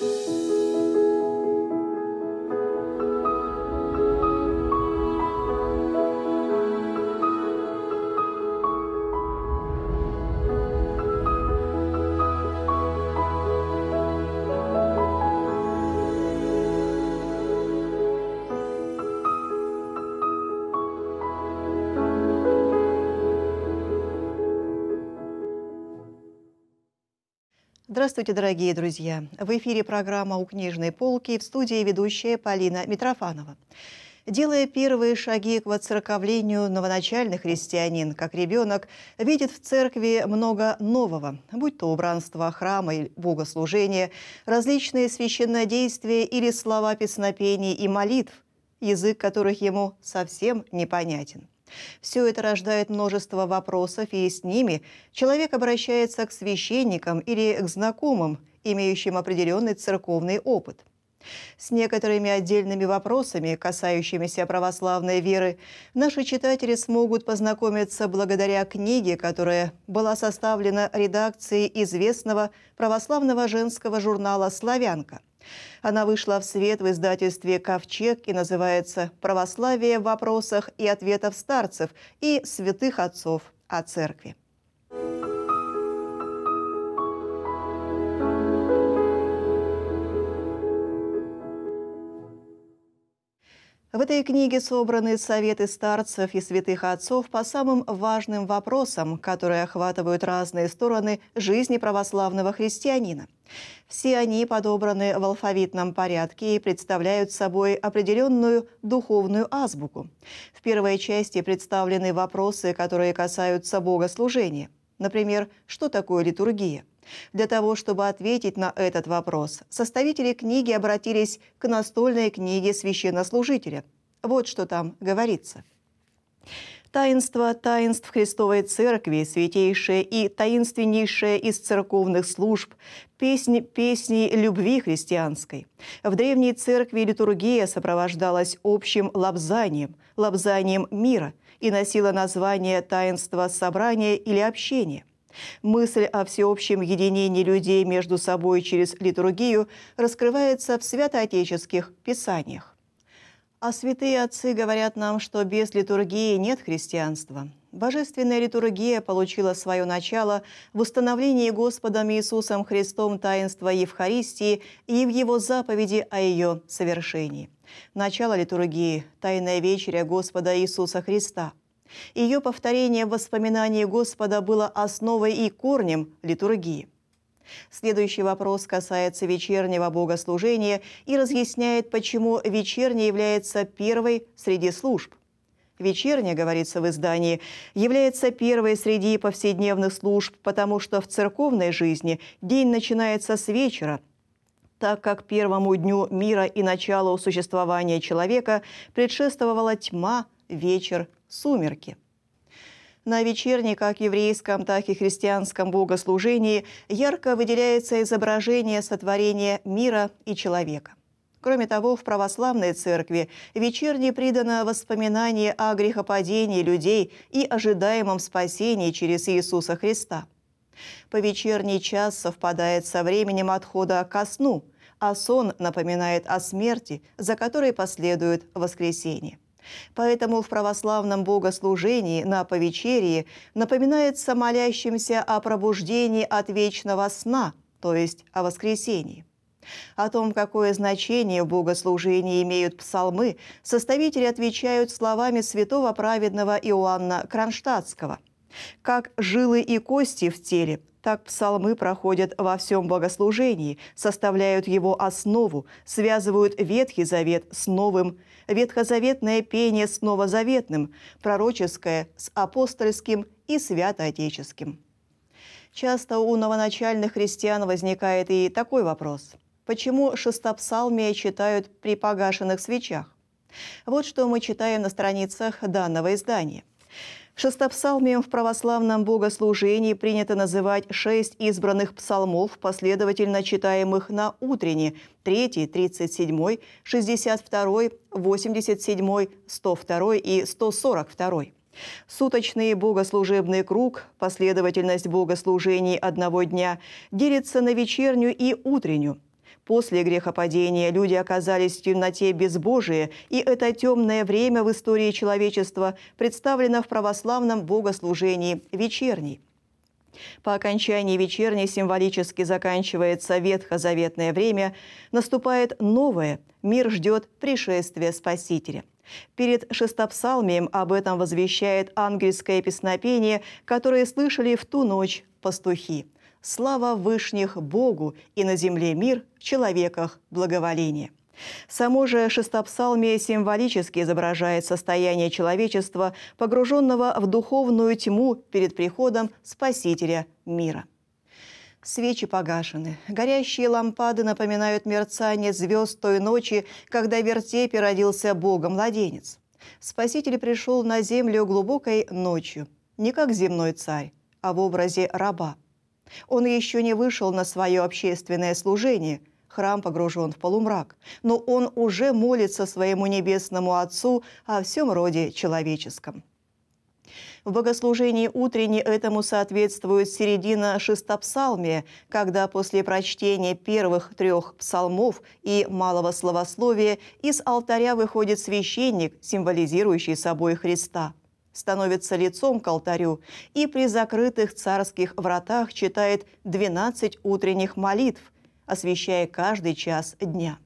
thank you Здравствуйте, дорогие друзья! В эфире программа «У книжной полки» в студии ведущая Полина Митрофанова. Делая первые шаги к воцерковлению, новоначальный христианин, как ребенок, видит в церкви много нового, будь то убранство храма и богослужения, различные священнодействия или слова песнопений и молитв, язык которых ему совсем непонятен. Все это рождает множество вопросов, и с ними человек обращается к священникам или к знакомым, имеющим определенный церковный опыт. С некоторыми отдельными вопросами, касающимися православной веры, наши читатели смогут познакомиться благодаря книге, которая была составлена редакцией известного православного женского журнала «Славянка». Она вышла в свет в издательстве «Ковчег» и называется «Православие в вопросах и ответов старцев и святых отцов о церкви». В этой книге собраны советы старцев и святых отцов по самым важным вопросам, которые охватывают разные стороны жизни православного христианина. Все они подобраны в алфавитном порядке и представляют собой определенную духовную азбуку. В первой части представлены вопросы, которые касаются богослужения. Например, что такое литургия? Для того, чтобы ответить на этот вопрос, составители книги обратились к настольной книге священнослужителя. Вот что там говорится. Таинство таинств Христовой Церкви, святейшее и таинственнейшее из церковных служб, песни песней любви христианской. В Древней Церкви литургия сопровождалась общим лобзанием, лобзанием мира и носила название таинства собрания или общения. Мысль о всеобщем единении людей между собой через литургию раскрывается в святоотеческих писаниях. А святые отцы говорят нам, что без литургии нет христианства. Божественная литургия получила свое начало в установлении Господом Иисусом Христом таинства Евхаристии и в Его заповеди о ее совершении. Начало литургии – Тайная вечеря Господа Иисуса Христа – ее повторение воспоминаний Господа было основой и корнем литургии. Следующий вопрос касается вечернего богослужения и разъясняет, почему вечерняя является первой среди служб. Вечерняя, говорится в издании, является первой среди повседневных служб, потому что в церковной жизни день начинается с вечера, так как первому дню мира и началу существования человека предшествовала тьма, вечер «Сумерки». На вечерней, как еврейском, так и христианском богослужении ярко выделяется изображение сотворения мира и человека. Кроме того, в православной церкви вечерне придано воспоминание о грехопадении людей и ожидаемом спасении через Иисуса Христа. По вечерний час совпадает со временем отхода ко сну, а сон напоминает о смерти, за которой последует воскресение. Поэтому в православном богослужении на повечерии напоминается молящимся о пробуждении от вечного сна, то есть о воскресении. О том, какое значение в богослужении имеют псалмы, составители отвечают словами святого праведного Иоанна Кронштадтского – как жилы и кости в теле, так псалмы проходят во всем богослужении, составляют его основу, связывают Ветхий Завет с Новым, ветхозаветное пение с новозаветным, пророческое с апостольским и святоотеческим. Часто у новоначальных христиан возникает и такой вопрос. Почему шестопсалмия читают при погашенных свечах? Вот что мы читаем на страницах данного издания. Шестопсалмием в православном богослужении принято называть шесть избранных псалмов, последовательно читаемых на утренне – 3, 37, 62, 87, 102 и 142. Суточный богослужебный круг, последовательность богослужений одного дня делится на вечернюю и утреннюю. После грехопадения люди оказались в темноте безбожие, и это темное время в истории человечества представлено в православном богослужении вечерней. По окончании вечерней символически заканчивается ветхозаветное время, наступает новое, мир ждет пришествия Спасителя. Перед шестопсалмием об этом возвещает ангельское песнопение, которое слышали в ту ночь пастухи – слава вышних Богу и на земле мир в человеках благоволение». Само же шестопсалмие символически изображает состояние человечества, погруженного в духовную тьму перед приходом Спасителя мира. Свечи погашены. Горящие лампады напоминают мерцание звезд той ночи, когда в вертепе родился Богом-младенец. Спаситель пришел на землю глубокой ночью, не как земной царь, а в образе раба – он еще не вышел на свое общественное служение, храм погружен в полумрак, но он уже молится своему небесному Отцу о всем роде человеческом. В богослужении утренней этому соответствует середина шестопсалмия, когда после прочтения первых трех псалмов и малого словословия из алтаря выходит священник, символизирующий собой Христа – становится лицом к алтарю и при закрытых царских вратах читает 12 утренних молитв, освещая каждый час дня.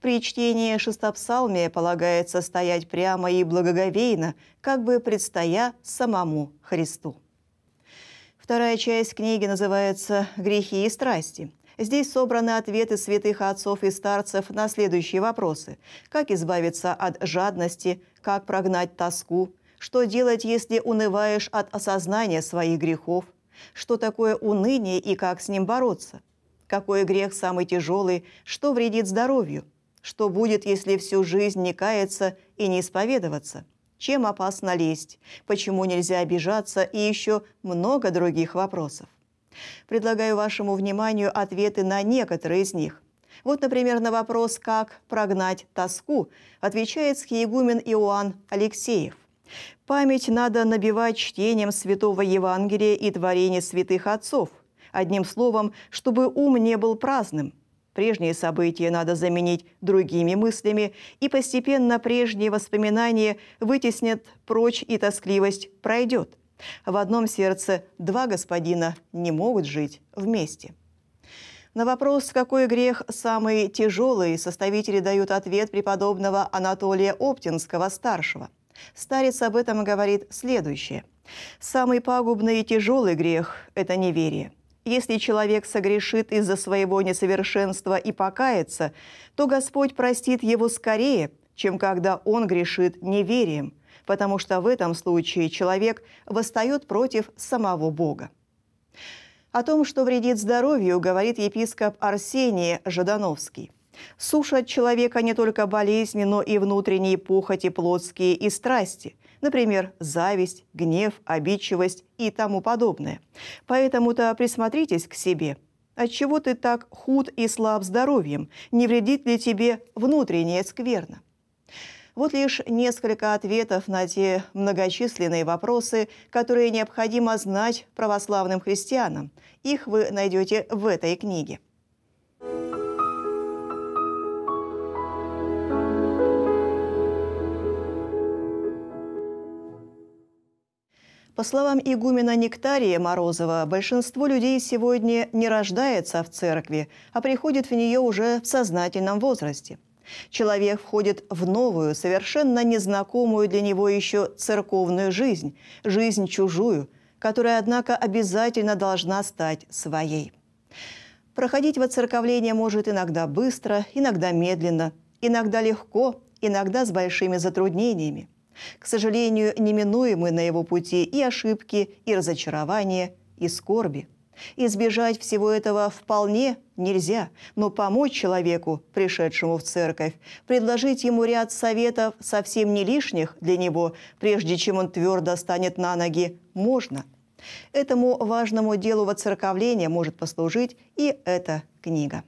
При чтении шестопсалмия полагается стоять прямо и благоговейно, как бы предстоя самому Христу. Вторая часть книги называется «Грехи и страсти». Здесь собраны ответы святых отцов и старцев на следующие вопросы. Как избавиться от жадности, как прогнать тоску, что делать, если унываешь от осознания своих грехов? Что такое уныние и как с ним бороться? Какой грех самый тяжелый? Что вредит здоровью? Что будет, если всю жизнь не каяться и не исповедоваться? Чем опасно лезть? Почему нельзя обижаться? И еще много других вопросов. Предлагаю вашему вниманию ответы на некоторые из них. Вот, например, на вопрос «Как прогнать тоску?» отвечает схиегумен Иоанн Алексеев. Память надо набивать чтением Святого Евангелия и творения святых отцов. Одним словом, чтобы ум не был праздным. Прежние события надо заменить другими мыслями, и постепенно прежние воспоминания вытеснят прочь, и тоскливость пройдет. В одном сердце два господина не могут жить вместе. На вопрос, какой грех самый тяжелый, составители дают ответ преподобного Анатолия Оптинского-старшего – Старец об этом говорит следующее. «Самый пагубный и тяжелый грех – это неверие. Если человек согрешит из-за своего несовершенства и покается, то Господь простит его скорее, чем когда он грешит неверием, потому что в этом случае человек восстает против самого Бога. О том, что вредит здоровью, говорит епископ Арсений Жадановский. Сушат человека не только болезни, но и внутренние похоти плотские и страсти – например, зависть, гнев, обидчивость и тому подобное. Поэтому-то присмотритесь к себе. Отчего ты так худ и слаб здоровьем? Не вредит ли тебе внутреннее скверно? Вот лишь несколько ответов на те многочисленные вопросы, которые необходимо знать православным христианам. Их вы найдете в этой книге. По словам игумена Нектария Морозова, большинство людей сегодня не рождается в церкви, а приходит в нее уже в сознательном возрасте. Человек входит в новую, совершенно незнакомую для него еще церковную жизнь, жизнь чужую, которая, однако, обязательно должна стать своей. Проходить воцерковление может иногда быстро, иногда медленно, иногда легко, иногда с большими затруднениями – к сожалению, неминуемы на его пути и ошибки, и разочарования, и скорби. Избежать всего этого вполне нельзя, но помочь человеку, пришедшему в церковь, предложить ему ряд советов, совсем не лишних для него, прежде чем он твердо станет на ноги, можно. Этому важному делу воцерковления может послужить и эта книга.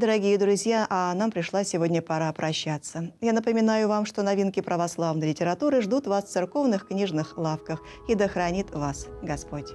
Дорогие друзья, а нам пришла сегодня пора прощаться. Я напоминаю вам, что новинки православной литературы ждут вас в церковных книжных лавках. И да хранит вас Господь!